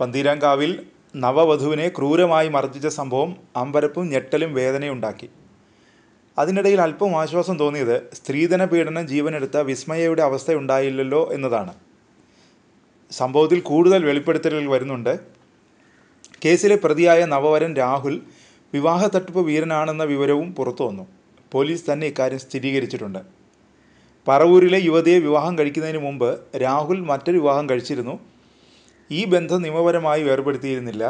പന്തീരാങ്കാവിൽ നവവധുവിനെ ക്രൂരമായി മർദ്ദിച്ച സംഭവം അമ്പരപ്പും ഞെട്ടലും വേദനയുണ്ടാക്കി അതിനിടയിൽ അല്പം ആശ്വാസം തോന്നിയത് സ്ത്രീധന പീഡനം ജീവനെടുത്ത വിസ്മയയുടെ അവസ്ഥയുണ്ടായില്ലല്ലോ എന്നതാണ് സംഭവത്തിൽ കൂടുതൽ വെളിപ്പെടുത്തലുകൾ വരുന്നുണ്ട് കേസിലെ പ്രതിയായ നവവരൻ രാഹുൽ വിവാഹ തട്ടിപ്പ് വീരനാണെന്ന വിവരവും പുറത്തു വന്നു പോലീസ് തന്നെ ഇക്കാര്യം സ്ഥിരീകരിച്ചിട്ടുണ്ട് പറവൂരിലെ യുവതിയെ വിവാഹം കഴിക്കുന്നതിന് മുമ്പ് രാഹുൽ മറ്റൊരു വിവാഹം കഴിച്ചിരുന്നു ഈ ബന്ധം നിയമപരമായി വേർപെടുത്തിയിരുന്നില്ല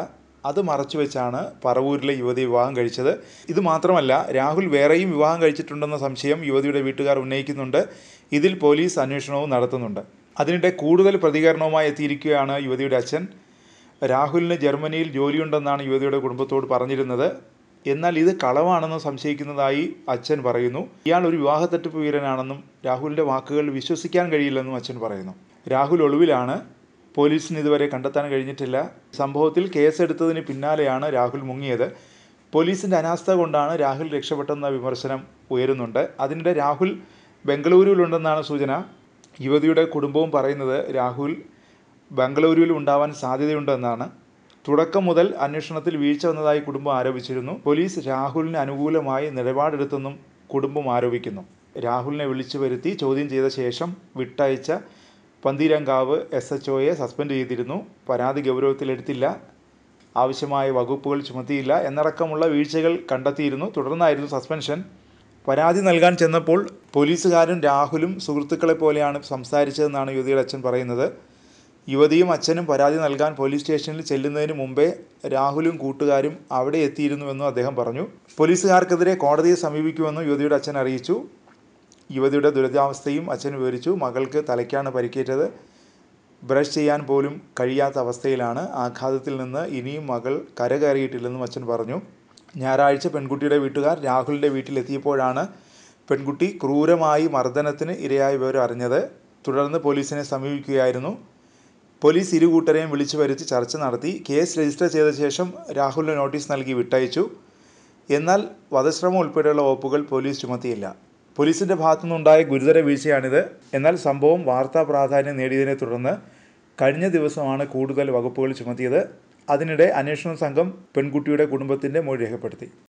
അത് മറച്ചുവെച്ചാണ് പറവൂരിലെ യുവതി വിവാഹം കഴിച്ചത് ഇത് മാത്രമല്ല രാഹുൽ വേറെയും വിവാഹം കഴിച്ചിട്ടുണ്ടെന്ന സംശയം യുവതിയുടെ വീട്ടുകാർ ഉന്നയിക്കുന്നുണ്ട് ഇതിൽ പോലീസ് അന്വേഷണവും നടത്തുന്നുണ്ട് അതിനിടെ കൂടുതൽ പ്രതികരണവുമായി എത്തിയിരിക്കുകയാണ് യുവതിയുടെ അച്ഛൻ രാഹുലിന് ജർമ്മനിയിൽ ജോലിയുണ്ടെന്നാണ് യുവതിയുടെ കുടുംബത്തോട് പറഞ്ഞിരുന്നത് എന്നാൽ ഇത് കളവാണെന്ന് സംശയിക്കുന്നതായി അച്ഛൻ പറയുന്നു ഇയാൾ ഒരു വിവാഹ തട്ടിപ്പ് വീരനാണെന്നും രാഹുലിൻ്റെ വാക്കുകൾ വിശ്വസിക്കാൻ കഴിയില്ലെന്നും അച്ഛൻ പറയുന്നു രാഹുൽ ഒളിവിലാണ് പോലീസിന് ഇതുവരെ കണ്ടെത്താൻ കഴിഞ്ഞിട്ടില്ല സംഭവത്തിൽ കേസെടുത്തതിന് പിന്നാലെയാണ് രാഹുൽ മുങ്ങിയത് പോലീസിൻ്റെ അനാസ്ഥ കൊണ്ടാണ് രാഹുൽ രക്ഷപ്പെട്ടെന്ന വിമർശനം ഉയരുന്നുണ്ട് അതിനിടെ രാഹുൽ ബംഗളൂരുവിലുണ്ടെന്നാണ് സൂചന യുവതിയുടെ കുടുംബവും പറയുന്നത് രാഹുൽ ബംഗളൂരുവിൽ ഉണ്ടാവാൻ സാധ്യതയുണ്ടെന്നാണ് തുടക്കം മുതൽ അന്വേഷണത്തിൽ വീഴ്ച വന്നതായി കുടുംബം ആരോപിച്ചിരുന്നു പോലീസ് രാഹുലിന് അനുകൂലമായി നിലപാടെടുത്തെന്നും കുടുംബം ആരോപിക്കുന്നു രാഹുലിനെ വിളിച്ചു വരുത്തി ചോദ്യം ചെയ്ത ശേഷം വിട്ടയച്ച പന്തീരങ്കാവ് എസ് എച്ച് ഒയെ സസ്പെൻഡ് ചെയ്തിരുന്നു പരാതി ഗൗരവത്തിലെടുത്തില്ല ആവശ്യമായ വകുപ്പുകൾ ചുമത്തിയില്ല എന്നടക്കമുള്ള വീഴ്ചകൾ കണ്ടെത്തിയിരുന്നു തുടർന്നായിരുന്നു സസ്പെൻഷൻ പരാതി നൽകാൻ ചെന്നപ്പോൾ പോലീസുകാരൻ രാഹുലും സുഹൃത്തുക്കളെ പോലെയാണ് സംസാരിച്ചതെന്നാണ് യുവതിയുടെ അച്ഛൻ പറയുന്നത് യുവതിയും അച്ഛനും പരാതി നൽകാൻ പോലീസ് സ്റ്റേഷനിൽ ചെല്ലുന്നതിന് മുമ്പേ രാഹുലും കൂട്ടുകാരും അവിടെ എത്തിയിരുന്നുവെന്നും അദ്ദേഹം പറഞ്ഞു പോലീസുകാർക്കെതിരെ കോടതിയെ സമീപിക്കുമെന്നും യുവതിയുടെ അച്ഛൻ അറിയിച്ചു യുവതിയുടെ ദുരിതാവസ്ഥയും അച്ഛൻ വിവരിച്ചു മകൾക്ക് തലയ്ക്കാണ് പരിക്കേറ്റത് ബ്രഷ് ചെയ്യാൻ പോലും കഴിയാത്ത അവസ്ഥയിലാണ് ആഘാതത്തിൽ നിന്ന് ഇനിയും മകൾ കരകയറിയിട്ടില്ലെന്നും അച്ഛൻ പറഞ്ഞു ഞായറാഴ്ച പെൺകുട്ടിയുടെ വീട്ടുകാർ രാഹുലിൻ്റെ വീട്ടിലെത്തിയപ്പോഴാണ് പെൺകുട്ടി ക്രൂരമായി മർദ്ദനത്തിന് ഇരയായ വിവരം അറിഞ്ഞത് തുടർന്ന് പോലീസിനെ സമീപിക്കുകയായിരുന്നു പോലീസ് ഇരുകൂട്ടരെയും വിളിച്ചു വരുത്തി ചർച്ച നടത്തി കേസ് രജിസ്റ്റർ ചെയ്ത ശേഷം രാഹുലിന് നോട്ടീസ് നൽകി വിട്ടയച്ചു എന്നാൽ വധശ്രമം ഉൾപ്പെടെയുള്ള വകുപ്പുകൾ പോലീസ് ചുമത്തിയില്ല പോലീസിൻ്റെ ഭാഗത്തുനിന്നുണ്ടായ ഗുരുതര വീഴ്ചയാണിത് എന്നാൽ സംഭവം വാർത്താ പ്രാധാന്യം നേടിയതിനെ തുടർന്ന് കഴിഞ്ഞ ദിവസമാണ് കൂടുതൽ വകുപ്പുകൾ ചുമത്തിയത് അതിനിടെ അന്വേഷണ സംഘം പെൺകുട്ടിയുടെ കുടുംബത്തിൻ്റെ മൊഴി രേഖപ്പെടുത്തി